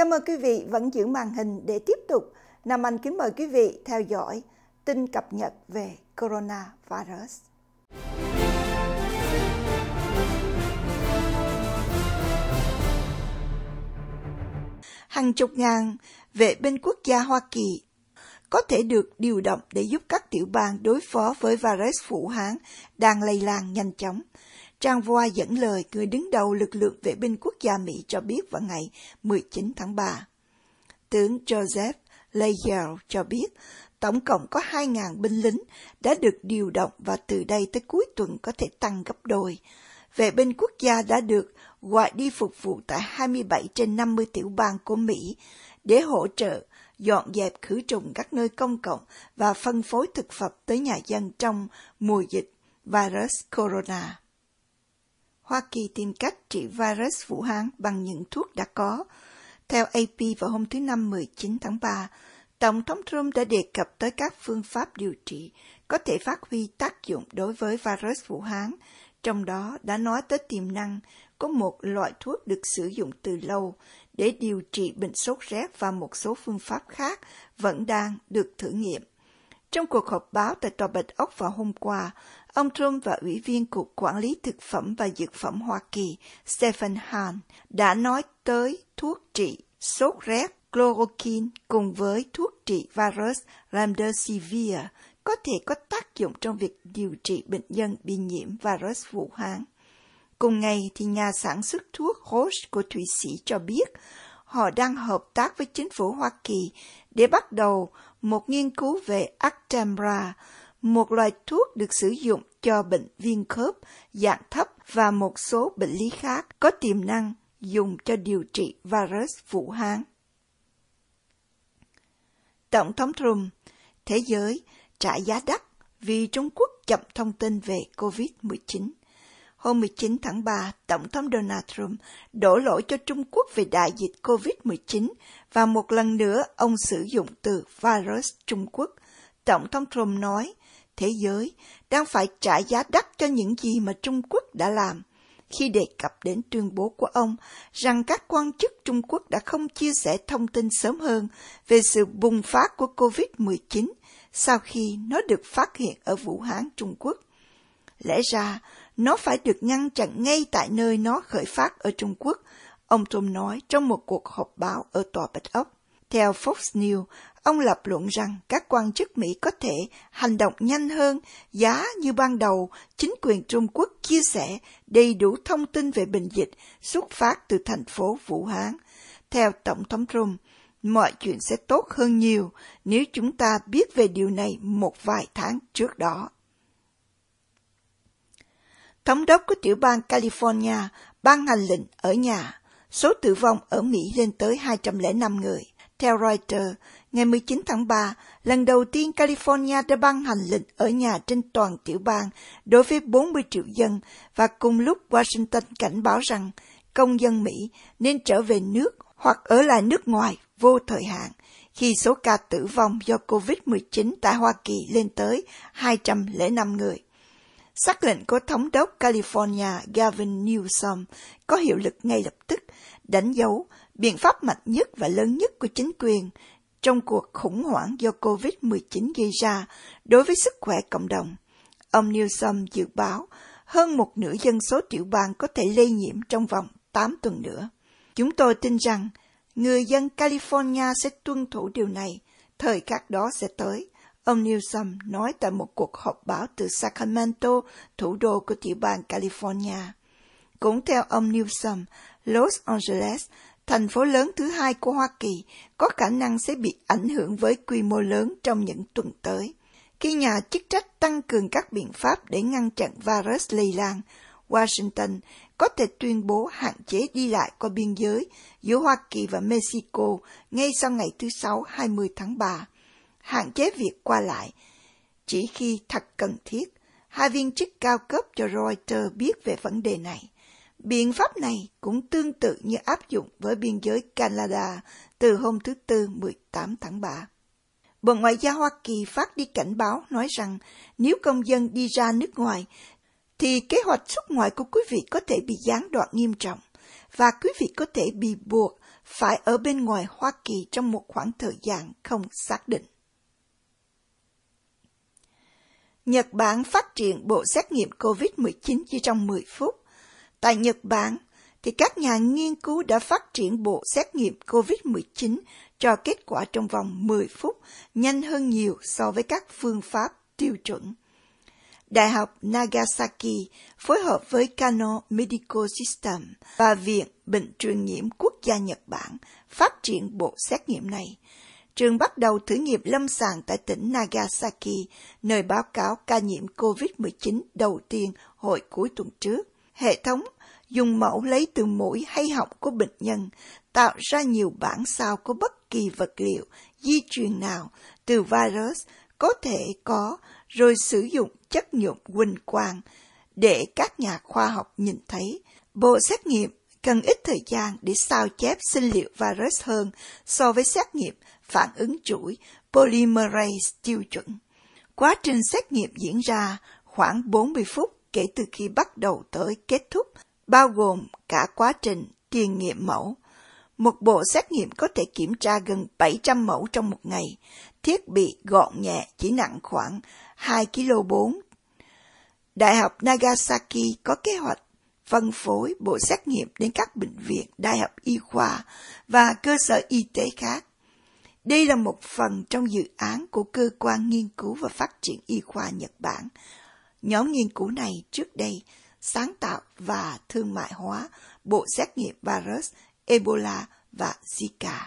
Cảm ơn quý vị vẫn giữ màn hình để tiếp tục. Nam Anh kính mời quý vị theo dõi tin cập nhật về coronavirus. Hàng chục ngàn vệ binh quốc gia Hoa Kỳ có thể được điều động để giúp các tiểu bang đối phó với virus Vũ Hán đang lây lan nhanh chóng. Trang Voa dẫn lời người đứng đầu lực lượng vệ binh quốc gia Mỹ cho biết vào ngày 19 tháng 3. Tướng Joseph Layer cho biết tổng cộng có 2.000 binh lính đã được điều động và từ đây tới cuối tuần có thể tăng gấp đôi. Vệ binh quốc gia đã được gọi đi phục vụ tại 27 trên 50 tiểu bang của Mỹ để hỗ trợ dọn dẹp khử trùng các nơi công cộng và phân phối thực phẩm tới nhà dân trong mùa dịch virus corona. Hoa Kỳ tìm cách trị virus Vũ Hán bằng những thuốc đã có. Theo AP vào hôm thứ Năm 19 tháng 3, Tổng thống Trump đã đề cập tới các phương pháp điều trị có thể phát huy tác dụng đối với virus Vũ Hán, trong đó đã nói tới tiềm năng có một loại thuốc được sử dụng từ lâu để điều trị bệnh sốt rét và một số phương pháp khác vẫn đang được thử nghiệm. Trong cuộc họp báo tại Tòa Bạch Ốc vào hôm qua, ông Trump và Ủy viên Cục Quản lý Thực phẩm và Dược phẩm Hoa Kỳ Stephen Hahn đã nói tới thuốc trị sốt rét chloroquine cùng với thuốc trị virus remdesivir có thể có tác dụng trong việc điều trị bệnh nhân bị nhiễm virus Vũ Hán. Cùng ngày thì nhà sản xuất thuốc Roche của Thụy Sĩ cho biết họ đang hợp tác với chính phủ Hoa Kỳ để bắt đầu một nghiên cứu về Actemra, một loại thuốc được sử dụng cho bệnh viêm khớp dạng thấp và một số bệnh lý khác có tiềm năng dùng cho điều trị virus Vũ Hán. Tổng thống Trump, thế giới trả giá đắt vì Trung Quốc chậm thông tin về COVID-19. Hôm 19 tháng 3, Tổng thống Donald Trump đổ lỗi cho Trung Quốc về đại dịch COVID-19 và một lần nữa ông sử dụng từ virus Trung Quốc. Tổng thống Trump nói, thế giới đang phải trả giá đắt cho những gì mà Trung Quốc đã làm khi đề cập đến tuyên bố của ông rằng các quan chức Trung Quốc đã không chia sẻ thông tin sớm hơn về sự bùng phát của COVID-19 sau khi nó được phát hiện ở Vũ Hán, Trung Quốc. Lẽ ra, nó phải được ngăn chặn ngay tại nơi nó khởi phát ở Trung Quốc, ông Trump nói trong một cuộc họp báo ở tòa Bạch Ốc. Theo Fox News, ông lập luận rằng các quan chức Mỹ có thể hành động nhanh hơn giá như ban đầu chính quyền Trung Quốc chia sẻ đầy đủ thông tin về bệnh dịch xuất phát từ thành phố Vũ Hán. Theo Tổng thống Trump, mọi chuyện sẽ tốt hơn nhiều nếu chúng ta biết về điều này một vài tháng trước đó thống đốc của tiểu bang California ban hành lệnh ở nhà. Số tử vong ở Mỹ lên tới 205 người. Theo Reuters, ngày 19 tháng 3, lần đầu tiên California đã ban hành lệnh ở nhà trên toàn tiểu bang đối với 40 triệu dân và cùng lúc Washington cảnh báo rằng công dân Mỹ nên trở về nước hoặc ở lại nước ngoài vô thời hạn khi số ca tử vong do COVID-19 tại Hoa Kỳ lên tới 205 người. Sắc lệnh của Thống đốc California Gavin Newsom có hiệu lực ngay lập tức, đánh dấu biện pháp mạnh nhất và lớn nhất của chính quyền trong cuộc khủng hoảng do COVID-19 gây ra đối với sức khỏe cộng đồng. Ông Newsom dự báo hơn một nửa dân số tiểu bang có thể lây nhiễm trong vòng 8 tuần nữa. Chúng tôi tin rằng người dân California sẽ tuân thủ điều này, thời khắc đó sẽ tới. Ông Newsom nói tại một cuộc họp báo từ Sacramento, thủ đô của tiểu bang California. Cũng theo ông Newsom, Los Angeles, thành phố lớn thứ hai của Hoa Kỳ, có khả năng sẽ bị ảnh hưởng với quy mô lớn trong những tuần tới. Khi nhà chức trách tăng cường các biện pháp để ngăn chặn virus lây lan, Washington có thể tuyên bố hạn chế đi lại qua biên giới giữa Hoa Kỳ và Mexico ngay sau ngày thứ Sáu 20 tháng 3 hạn chế việc qua lại. Chỉ khi thật cần thiết, hai viên chức cao cấp cho Reuters biết về vấn đề này. Biện pháp này cũng tương tự như áp dụng với biên giới Canada từ hôm thứ Tư 18 tháng 3. Bộ Ngoại giao Hoa Kỳ phát đi cảnh báo nói rằng nếu công dân đi ra nước ngoài thì kế hoạch xuất ngoại của quý vị có thể bị gián đoạn nghiêm trọng và quý vị có thể bị buộc phải ở bên ngoài Hoa Kỳ trong một khoảng thời gian không xác định. Nhật Bản phát triển bộ xét nghiệm COVID-19 chỉ trong 10 phút. Tại Nhật Bản, thì các nhà nghiên cứu đã phát triển bộ xét nghiệm COVID-19 cho kết quả trong vòng 10 phút, nhanh hơn nhiều so với các phương pháp tiêu chuẩn. Đại học Nagasaki phối hợp với Kano Medical System và Viện Bệnh truyền nhiễm quốc gia Nhật Bản phát triển bộ xét nghiệm này trường bắt đầu thử nghiệm lâm sàng tại tỉnh Nagasaki, nơi báo cáo ca nhiễm COVID-19 đầu tiên hồi cuối tuần trước. Hệ thống dùng mẫu lấy từ mũi hay họng của bệnh nhân, tạo ra nhiều bản sao của bất kỳ vật liệu, di truyền nào từ virus có thể có, rồi sử dụng chất nhuộm quỳnh quang để các nhà khoa học nhìn thấy. Bộ xét nghiệm cần ít thời gian để sao chép sinh liệu virus hơn so với xét nghiệm phản ứng chuỗi polymerase tiêu chuẩn. Quá trình xét nghiệm diễn ra khoảng 40 phút kể từ khi bắt đầu tới kết thúc, bao gồm cả quá trình tiền nghiệm mẫu. Một bộ xét nghiệm có thể kiểm tra gần 700 mẫu trong một ngày. Thiết bị gọn nhẹ chỉ nặng khoảng 2 kg 4. Đại học Nagasaki có kế hoạch phân phối bộ xét nghiệm đến các bệnh viện, đại học y khoa và cơ sở y tế khác đây là một phần trong dự án của Cơ quan Nghiên cứu và Phát triển Y khoa Nhật Bản. Nhóm nghiên cứu này trước đây sáng tạo và thương mại hóa bộ xét nghiệm virus Ebola và Zika.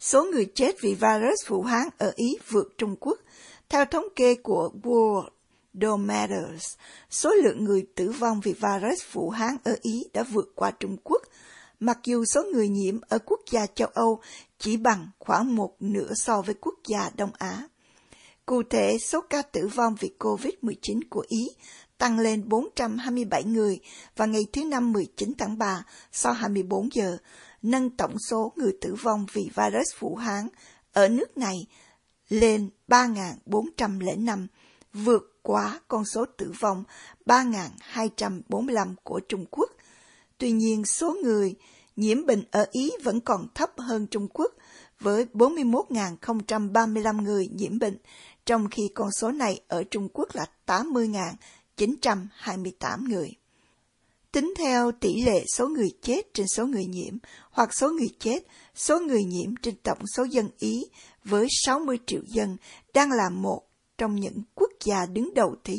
Số người chết vì virus Vũ Hán ở Ý vượt Trung Quốc. Theo thống kê của World Dometers, số lượng người tử vong vì virus Vũ Hán ở Ý đã vượt qua Trung Quốc – mặc dù số người nhiễm ở quốc gia châu Âu chỉ bằng khoảng một nửa so với quốc gia Đông Á. Cụ thể, số ca tử vong vì COVID-19 của Ý tăng lên 427 người vào ngày thứ Năm 19 tháng 3 sau 24 giờ, nâng tổng số người tử vong vì virus Vũ Hán ở nước này lên 3.405, vượt quá con số tử vong 3.245 của Trung Quốc Tuy nhiên, số người nhiễm bệnh ở Ý vẫn còn thấp hơn Trung Quốc với 41.035 người nhiễm bệnh, trong khi con số này ở Trung Quốc là 80.928 người. Tính theo tỷ lệ số người chết trên số người nhiễm hoặc số người chết, số người nhiễm trên tổng số dân Ý với 60 triệu dân đang là một trong những quốc gia đứng đầu thế